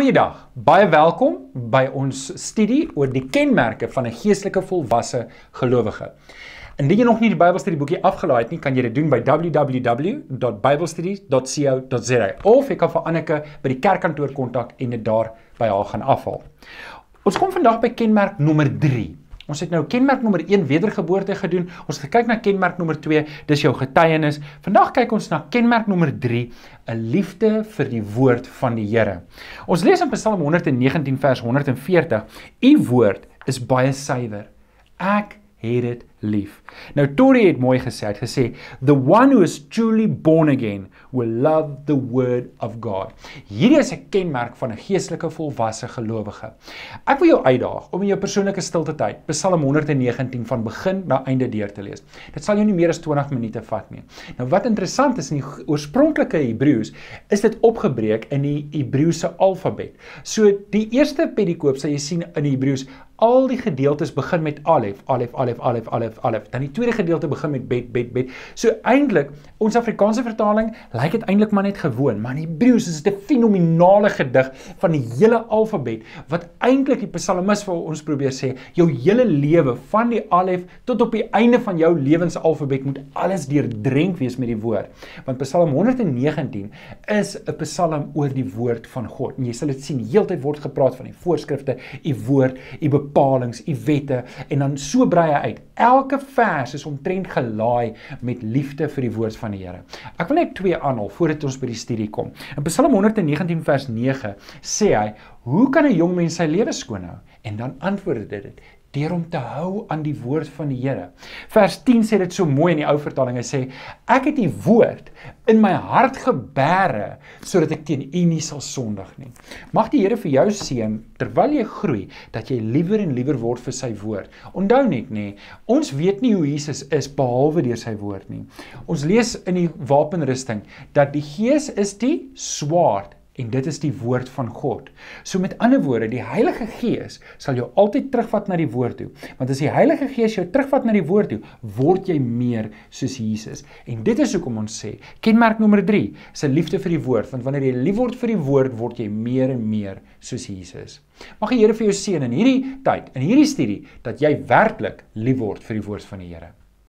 Goeiedag. Baie welkom by ons studie oor die kenmerke van 'n geestelike volwasse gelowige. Indien jy nog nie die Bybelstudieboekie afgelaai het nie, kan jy dit doen by www.biblestudies.co.za of jy kan vir Anneke by die kerkkantoor kontak en dit daar by haar gaan afhaal. Ons kom vandag by kenmerk nommer Ons het nou kenmerk nommer 1 wedergeboorte gedoen. Ons het gekyk na kenmerk nommer 2, dis jou getuienis. Vandag kyk ons na kenmerk nommer 3, 'n liefde vir die woord van die Here. Ons lees in Psalm 119 vers 140: "U woord is baie suiwer. Ek het dit lief. Nou Tori het mooi gesê, het gesê the one who is truly born again will love the word of God. Hierdie is 'n kenmerk van 'n geestelike volwasse gelowige. Ek wil jou uitdaag om in jou persoonlike stilte tyd Psalm 119 van begin na einde deur te lees. Dit sal jou nie meer as 20 minute vat nie. Nou wat interessant is in die oorspronklike Hebreëus is dit opgebreek in die Hebreëse alfabet. So die eerste pedikoop sal jy sien in die Hebreëus al die gedeeltes begin met alef, alef, alef, alef, alef alif alif. Dan die tweede gedeelte begin met bet bet bet. So eintlik ons Afrikaanse vertaling lyk dit eintlik maar net gewoon, maar in Hebreëus is dit 'n fenominale gedig van die hele alfabet wat eintlik die psalmis vir ons probeer sê, jou hele lewe van die alif tot op die einde van jou lewensalfabet moet alles deurdrenk wees met die woord. Want Psalm 119 is 'n psalm oor die woord van God. En jy sal dit sien, heeltyd word gepraat van die voorskrifte, u woord, u bepalinge, u wette en dan so brei hy uit Elke vers is omtrent gelaai met liefde vir die woord van die Here. Ek wil net twee aanhaal voordat ons by die studie kom. In Psalm 119 vers 9 sê hy: "Hoe kan 'n jong mens sy lewe skoon hou?" En dan antwoord dit: deur om te hou aan die woord van die Here. Vers 10 sê dit so mooi in die ou vertaling. Hy sê ek het u woord in my hart gebere sodat ek teen u nie sal sondig nie. Mag die Here vir jou seën terwyl jy groei dat jy liewer en liewer word vir sy woord. Onthou net nê, ons weet nie hoe Jesus is behalwe deur sy woord nie. Ons lees in die wapenrusting dat die Gees is die swaard en dit is die woord van God. So met ander woorde, die Heilige Gees sal jou altyd terugvat na die woord toe. Want as die Heilige Gees jou terugvat na die woord toe, word jy meer soos Jesus. En dit is hoekom ons sê, kenmerk nommer 3, se liefde vir die woord, want wanneer jy lief word vir die woord, word jy meer en meer soos Jesus. Mag die Here vir jou seën in hierdie tyd, in hierdie studie dat jy werklik lief word vir die woord van die Here.